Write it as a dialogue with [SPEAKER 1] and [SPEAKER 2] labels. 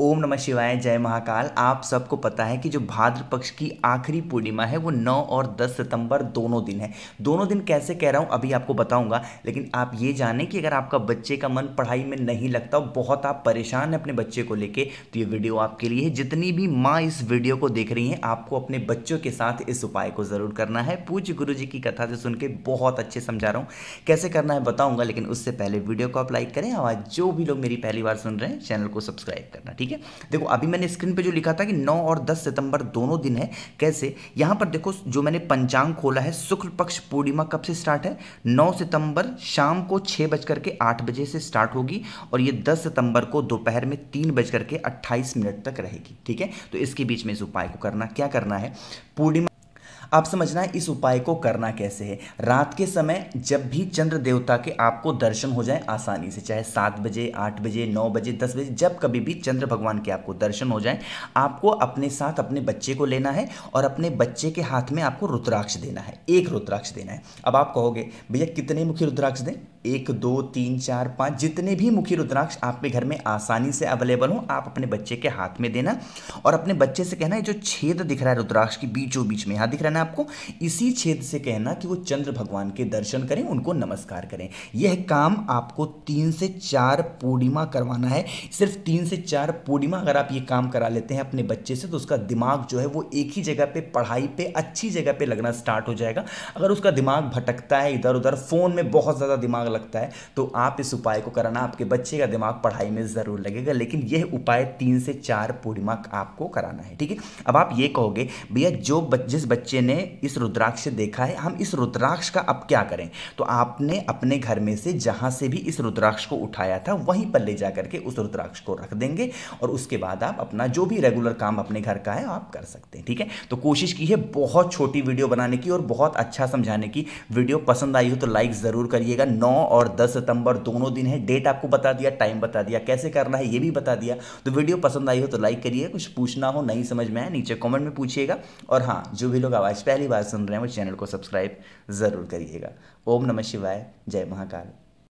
[SPEAKER 1] ओम नमः शिवाय जय महाकाल आप सबको पता है कि जो भाद्र पक्ष की आखिरी पूर्णिमा है वो 9 और 10 सितंबर दोनों दिन है दोनों दिन कैसे कह रहा हूँ अभी आपको बताऊंगा लेकिन आप ये जाने कि अगर आपका बच्चे का मन पढ़ाई में नहीं लगता बहुत आप परेशान हैं अपने बच्चे को लेके तो ये वीडियो आपके लिए है जितनी भी माँ इस वीडियो को देख रही हैं आपको अपने बच्चों के साथ इस उपाय को ज़रूर करना है पूज्य गुरु जी की कथा से सुन के बहुत अच्छे समझा रहा हूँ कैसे करना है बताऊँगा लेकिन उससे पहले वीडियो को आप लाइक करें और जो भी लोग मेरी पहली बार सुन रहे हैं चैनल को सब्सक्राइब करना ठीक ठीक है देखो अभी मैंने स्क्रीन पे जो लिखा था कि 9 और 10 सितंबर दोनों दिन है कैसे यहां पर देखो जो मैंने पंचांग खोला है शुक्ल पक्ष पूर्णिमा कब से स्टार्ट है 9 सितंबर शाम को छह बजकर के आठ बजे से स्टार्ट होगी और ये 10 सितंबर को दोपहर में तीन बजकर के अट्ठाईस मिनट तक रहेगी ठीक है तो इसके बीच में इस उपाय को करना क्या करना है पूर्णिमा अब समझना है इस उपाय को करना कैसे है रात के समय जब भी चंद्र देवता के आपको दर्शन हो जाए आसानी से चाहे सात बजे आठ बजे नौ बजे दस बजे जब कभी भी चंद्र भगवान के आपको दर्शन हो जाए आपको अपने साथ अपने बच्चे को लेना है और अपने बच्चे के हाथ में आपको रुद्राक्ष देना है एक रुद्राक्ष देना है अब आप कहोगे भैया कितने मुखी रुद्राक्ष दें एक दो तीन चार पाँच जितने भी मुखी रुद्राक्ष आपके घर में आसानी से अवेलेबल हो आप अपने बच्चे के हाथ में देना और अपने बच्चे से कहना है जो छेद दिख रहा है रुद्राक्ष की बीचों बीच में यहाँ दिख रहा है कहना है आपको इसी छेद से कहना कि वो चंद्र भगवान के दर्शन करें उनको नमस्कार करें यह काम आपको तीन से चार पूर्णिमा करवाना है सिर्फ तीन से चार पूर्णिमा अगर आप ये काम करा लेते हैं अपने बच्चे से तो उसका दिमाग जो है वो एक ही जगह पर पढ़ाई पर अच्छी जगह पर लगना स्टार्ट हो जाएगा अगर उसका दिमाग भटकता है इधर उधर फ़ोन में बहुत ज़्यादा दिमाग लगता है तो आप इस उपाय को कराना आपके बच्चे का दिमाग पढ़ाई में ज़रूर लगेगा लेकिन यह उपाय तीन से चार पूर्णिमा आपको कराना है ठीक है अब आप ये कहोगे भैया जो जिस बच्चे ने इस रुद्राक्ष देखा है हम इस रुद्राक्ष का अब क्या करें तो आपने अपने घर में से जहां से भी इस रुद्राक्ष को उठाया था वहीं पर ले जा करके उस रुद्राक्ष को रख देंगे और उसके बाद आप अपना जो भी रेगुलर काम अपने घर का है आप कर सकते हैं ठीक है तो कोशिश की है बहुत छोटी वीडियो बनाने की और बहुत अच्छा समझाने की वीडियो पसंद आई हो तो लाइक ज़रूर करिएगा नौ और दस सितंबर दोनों दिन है डेट आपको बता दिया टाइम बता दिया कैसे करना है ये भी बता दिया तो वीडियो पसंद आई हो तो लाइक करिए कुछ पूछना हो नहीं समझ में आए नीचे कॉमेंट में पूछिएगा और हाँ जो भी लोग आवाज़ पहली बार सुन रहे हैं वो चैनल को सब्सक्राइब ज़रूर करिएगा ओम नमः शिवाय जय महाकाल